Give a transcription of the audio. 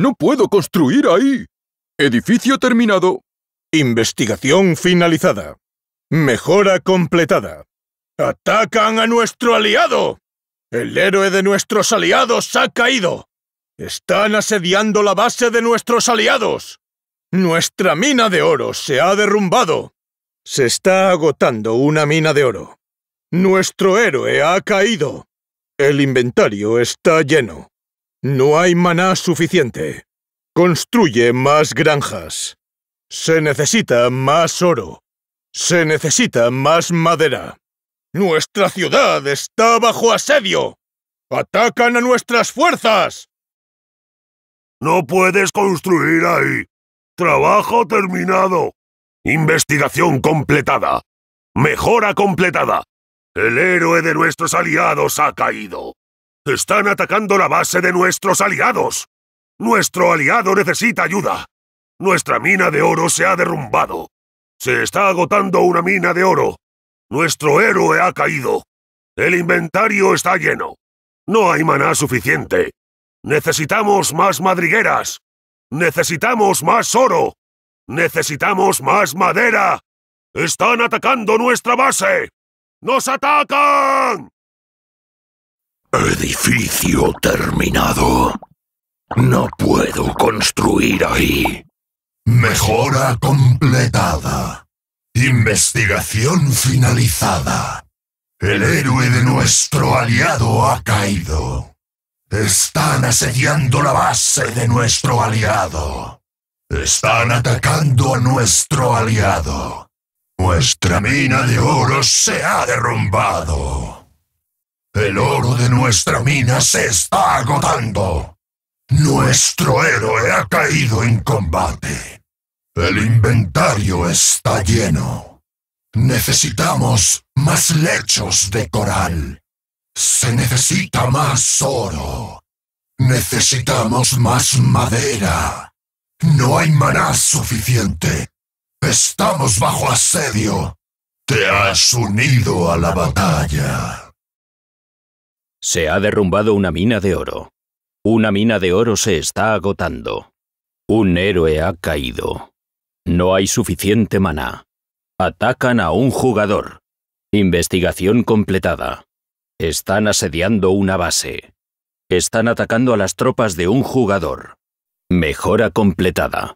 No puedo construir ahí. Edificio terminado. Investigación finalizada. Mejora completada. ¡Atacan a nuestro aliado! El héroe de nuestros aliados ha caído. Están asediando la base de nuestros aliados. Nuestra mina de oro se ha derrumbado. Se está agotando una mina de oro. Nuestro héroe ha caído. El inventario está lleno. No hay maná suficiente. Construye más granjas. Se necesita más oro. Se necesita más madera. Nuestra ciudad está bajo asedio. ¡Atacan a nuestras fuerzas! No puedes construir ahí. Trabajo terminado. Investigación completada. Mejora completada. El héroe de nuestros aliados ha caído. Están atacando la base de nuestros aliados. Nuestro aliado necesita ayuda. Nuestra mina de oro se ha derrumbado. Se está agotando una mina de oro. Nuestro héroe ha caído. El inventario está lleno. No hay maná suficiente. Necesitamos más madrigueras. Necesitamos más oro. Necesitamos más madera. Están atacando nuestra base. ¡Nos atacan! Edificio terminado. No puedo construir ahí. Mejora completada. Investigación finalizada. El héroe de nuestro aliado ha caído. Están asediando la base de nuestro aliado. Están atacando a nuestro aliado. Nuestra mina de oro se ha derrumbado. El oro de nuestra mina se está agotando. Nuestro héroe ha caído en combate. El inventario está lleno. Necesitamos más lechos de coral. Se necesita más oro. Necesitamos más madera. No hay maná suficiente. Estamos bajo asedio. Te has unido a la batalla. Se ha derrumbado una mina de oro. Una mina de oro se está agotando. Un héroe ha caído. No hay suficiente maná. Atacan a un jugador. Investigación completada. Están asediando una base. Están atacando a las tropas de un jugador. Mejora completada.